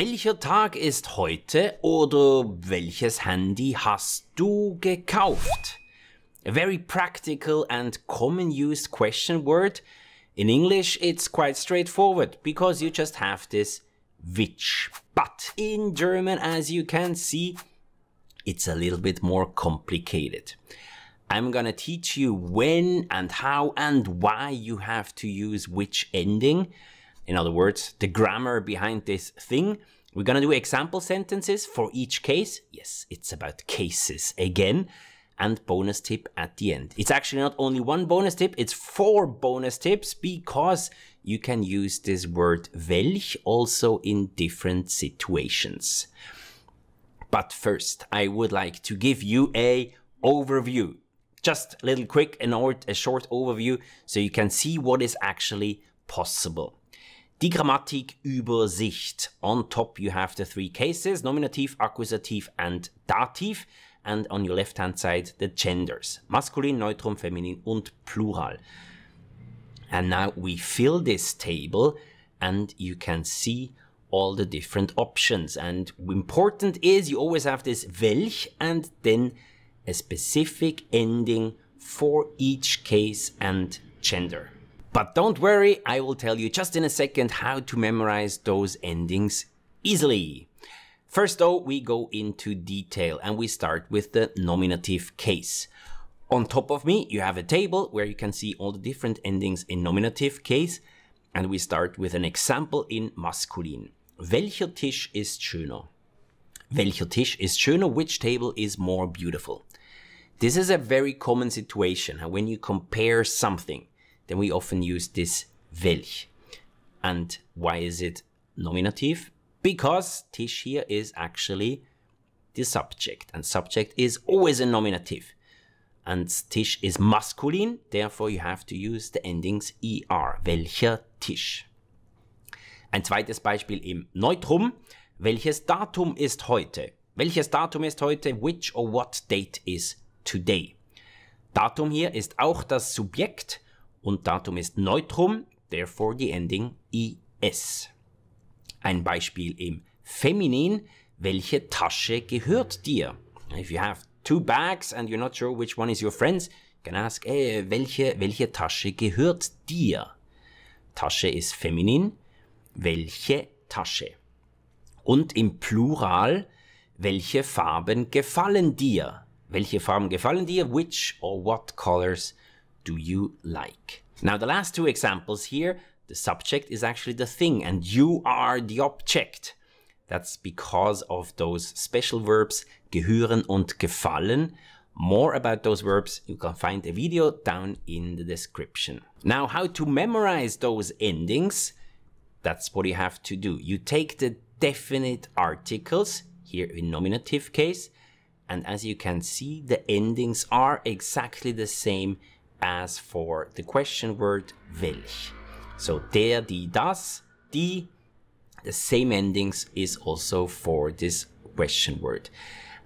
Welcher Tag ist heute oder welches Handy hast du gekauft? A very practical and common used question word. In English, it's quite straightforward because you just have this which. But in German, as you can see, it's a little bit more complicated. I'm gonna teach you when and how and why you have to use which ending. In other words, the grammar behind this thing. We're gonna do example sentences for each case. Yes, it's about cases again. And bonus tip at the end. It's actually not only one bonus tip, it's four bonus tips because you can use this word welch also in different situations. But first, I would like to give you a overview. Just a little quick and a short overview so you can see what is actually possible. Die Grammatik Übersicht. On top you have the three cases, Nominativ, Akkusativ and Dativ. And on your left hand side the genders. Maskulin, Neutrum, Feminin und Plural. And now we fill this table and you can see all the different options. And important is you always have this welch and then a specific ending for each case and gender. But don't worry, I will tell you just in a second how to memorize those endings easily. First though, we go into detail and we start with the nominative case. On top of me, you have a table where you can see all the different endings in nominative case. And we start with an example in masculine: Welcher Tisch ist schöner? Welcher Tisch ist schöner? Which table is more beautiful? This is a very common situation when you compare something. then we often use this welch. And why is it nominative? Because Tisch here is actually the subject, and subject is always a nominative. And Tisch is masculine, therefore you have to use the endings er, welcher Tisch. Ein zweites Beispiel im Neutrum. Welches Datum ist heute? Welches Datum ist heute? Which or what date is today? Datum hier ist auch das Subjekt und Datum ist Neutrum, therefore the ending is. E Ein Beispiel im Feminin, welche Tasche gehört dir? If you have two bags and you're not sure which one is your friend's, you can ask, hey, welche, welche Tasche gehört dir? Tasche ist feminin, welche Tasche? Und im Plural, welche Farben gefallen dir? Welche Farben gefallen dir? Which or what colors do you like? Now the last two examples here, the subject is actually the thing and you are the object. That's because of those special verbs gehören und gefallen. More about those verbs you can find a video down in the description. Now how to memorize those endings, that's what you have to do. You take the definite articles, here in nominative case, and as you can see the endings are exactly the same as for the question word welch. So der, die, das, die, the same endings is also for this question word.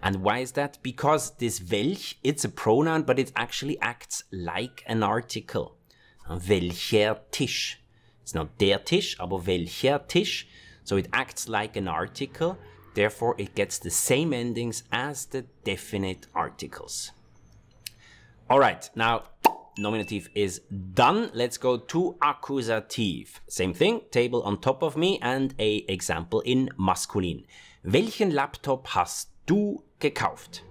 And why is that? Because this welch, it's a pronoun, but it actually acts like an article. Welcher uh, Tisch. It's not der Tisch, aber welcher Tisch. So it acts like an article. Therefore, it gets the same endings as the definite articles. All right, now nominative is done. Let's go to accusative. Same thing, table on top of me and a example in masculine. Welchen Laptop hast du gekauft?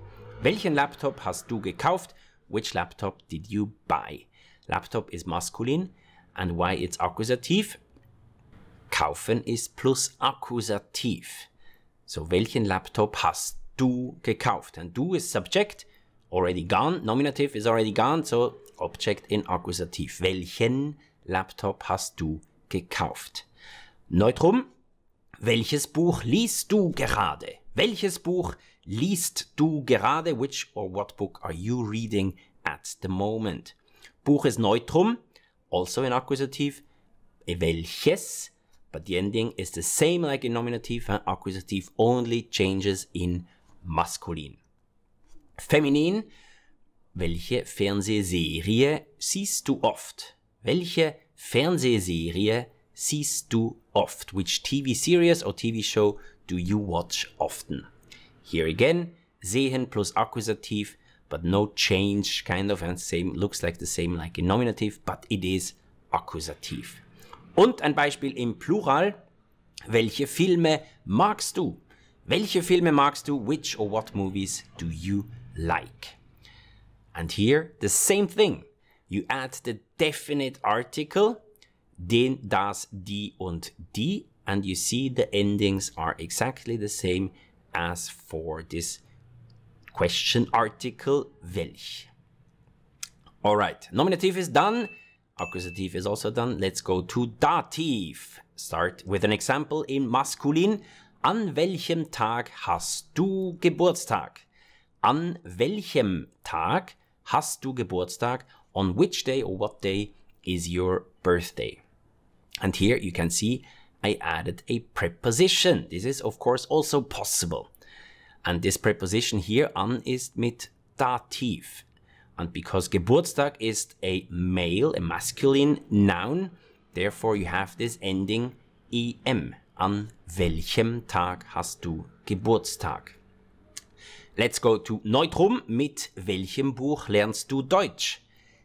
Welchen Laptop hast du gekauft? Which laptop did you buy? Laptop is masculine and why it's accusative? Kaufen is plus accusativ. So welchen Laptop hast du gekauft? And du is subject, already gone. Nominative is already gone, so Object in Akkusativ. Welchen Laptop hast du gekauft? Neutrum, welches Buch liest du gerade? Welches Buch liest du gerade? Which or what book are you reading at the moment? Buch ist Neutrum, also in Akkusativ. Welches? But the ending is the same like in Nominativ. Huh? Akkusativ only changes in Maskulin. Feminin welche Fernsehserie siehst du oft? Welche Fernsehserie siehst du oft? Which TV series or TV show do you watch often? Here again, sehen plus Akkusativ, but no change, kind of, and same, looks like the same like in Nominativ, but it is Akkusativ. Und ein Beispiel im Plural. Welche Filme magst du? Welche Filme magst du? Which or what movies do you like? And here, the same thing. You add the definite article, den, das, die und die, and you see the endings are exactly the same as for this question article, welch. All right, nominative is done. Accusative is also done. Let's go to Dativ. Start with an example in masculine. An welchem Tag hast du Geburtstag? An welchem Tag hast du Geburtstag? On which day or what day is your birthday? And here you can see I added a preposition. This is of course also possible. And this preposition here an is mit Dativ. And because Geburtstag is a male, a masculine noun, therefore you have this ending em. An welchem Tag hast du Geburtstag? Let's go to Neutrum. Mit welchem Buch lernst du Deutsch?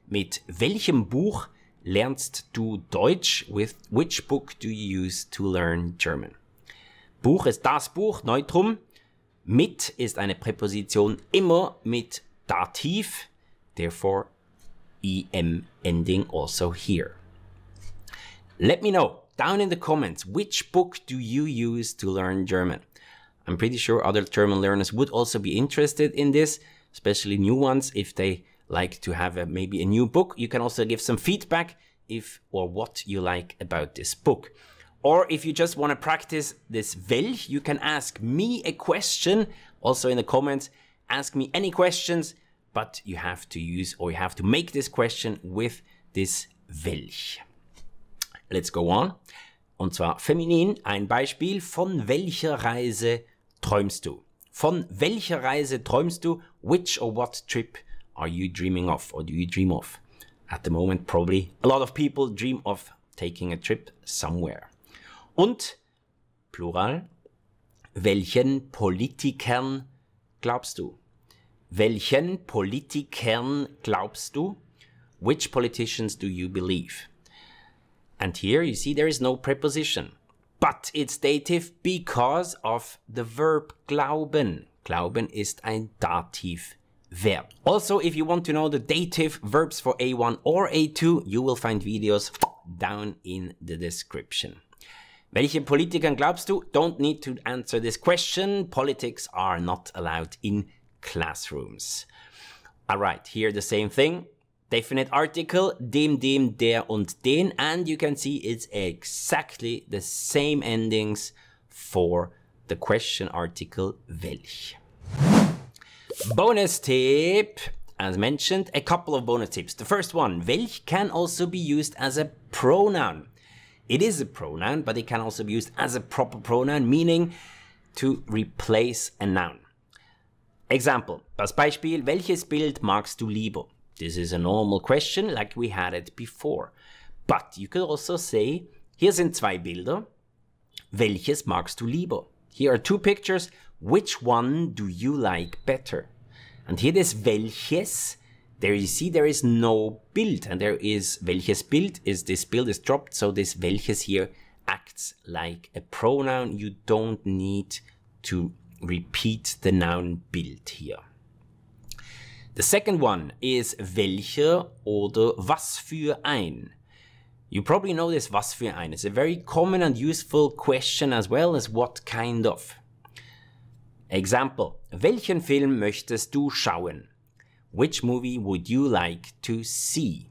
Mit welchem Buch lernst du Deutsch? With which book do you use to learn German? Buch ist das Buch, Neutrum. Mit ist eine Präposition immer mit Dativ. Therefore, em ending also here. Let me know down in the comments which book do you use to learn German? I'm pretty sure other German learners would also be interested in this, especially new ones if they like to have a, maybe a new book. You can also give some feedback if or what you like about this book. Or if you just want to practice this Welch, you can ask me a question also in the comments. Ask me any questions, but you have to use or you have to make this question with this Welch. Let's go on. Und zwar feminin, ein Beispiel von welcher Reise träumst du? Von welcher Reise träumst du? Which or what trip are you dreaming of or do you dream of? At the moment probably a lot of people dream of taking a trip somewhere. Und Plural, welchen Politikern glaubst du? Welchen Politikern glaubst du? Which politicians do you believe? And here you see there is no preposition but it's dative because of the verb glauben. Glauben ist ein Dativ. Verb. Also, if you want to know the dative verbs for A1 or A2, you will find videos down in the description. Welchen Politikern glaubst du? Don't need to answer this question. Politics are not allowed in classrooms. All right, here the same thing definite article, dem, dem, der und den. And you can see it's exactly the same endings for the question article welch. Bonus tip. As mentioned, a couple of bonus tips. The first one, welch can also be used as a pronoun. It is a pronoun, but it can also be used as a proper pronoun, meaning to replace a noun. Example, das Beispiel, welches Bild magst du lieber? This is a normal question like we had it before. But you could also say, hier sind zwei Bilder. Welches magst du lieber? Here are two pictures. Which one do you like better? And here this welches, there you see there is no Bild and there is welches Bild is this Bild is dropped. So this welches here acts like a pronoun. You don't need to repeat the noun Bild here. The second one is welche oder was für ein. You probably know this was für ein. It's a very common and useful question as well as what kind of. Example. Welchen Film möchtest du schauen? Which movie would you like to see?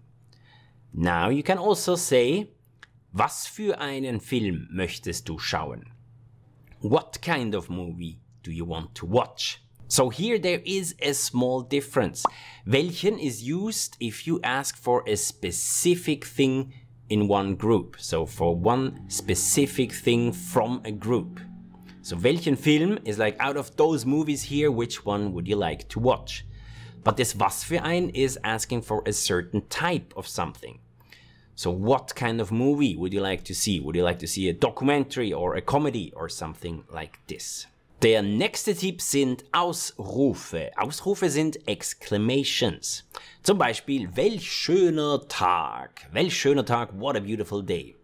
Now you can also say, was für einen Film möchtest du schauen? What kind of movie do you want to watch? So here there is a small difference. Welchen is used if you ask for a specific thing in one group. So for one specific thing from a group. So welchen Film is like out of those movies here, which one would you like to watch? But this was für ein is asking for a certain type of something. So what kind of movie would you like to see? Would you like to see a documentary or a comedy or something like this? Der nächste Tipp sind Ausrufe. Ausrufe sind Exclamations. Zum Beispiel, welch schöner Tag. Welch schöner Tag, what a beautiful day.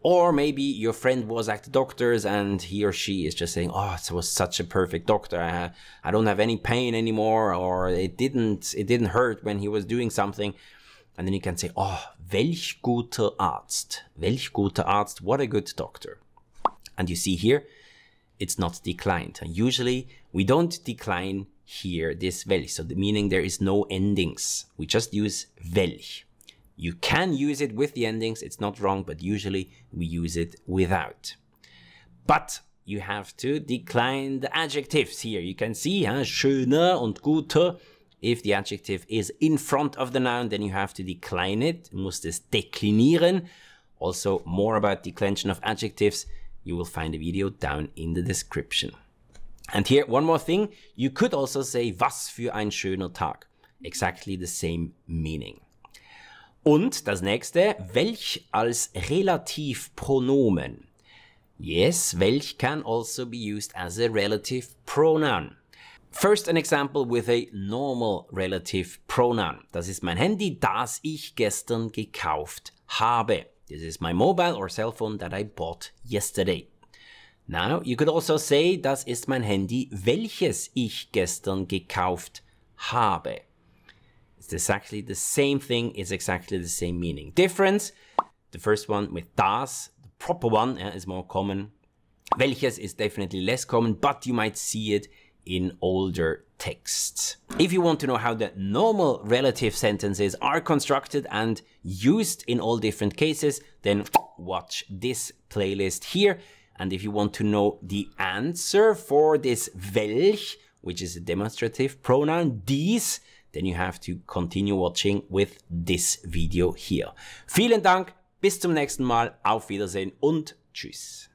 Or maybe your friend was at the doctor's and he or she is just saying, "Oh, it was such a perfect doctor. I, I don't have any pain anymore, or it didn't it didn't hurt when he was doing something." And then you can say, "Oh, welch guter Arzt. Welch guter Arzt. What a good doctor." And you see here, it's not declined. And usually we don't decline here this welch, so the meaning there is no endings. We just use welch. You can use it with the endings, it's not wrong, but usually we use it without. But you have to decline the adjectives here. You can see huh, schöner und guter. If the adjective is in front of the noun, then you have to decline it. Du musst es deklinieren. Also more about declension of adjectives you will find the video down in the description. And here, one more thing, you could also say was für ein schöner Tag. Exactly the same meaning. Und das nächste, welch als Relativpronomen. Yes, welch can also be used as a relative pronoun. First an example with a normal relative pronoun. Das ist mein Handy, das ich gestern gekauft habe. This is my mobile or cell phone that I bought yesterday. Now, you could also say, das ist mein Handy, welches ich gestern gekauft habe. It's exactly the same thing, it's exactly the same meaning. Difference, the first one with das, the proper one yeah, is more common. Welches is definitely less common, but you might see it in older texts. If you want to know how the normal relative sentences are constructed and used in all different cases, then watch this playlist here. And if you want to know the answer for this welch, which is a demonstrative pronoun, dies, then you have to continue watching with this video here. Vielen Dank, bis zum nächsten Mal, auf Wiedersehen und tschüss.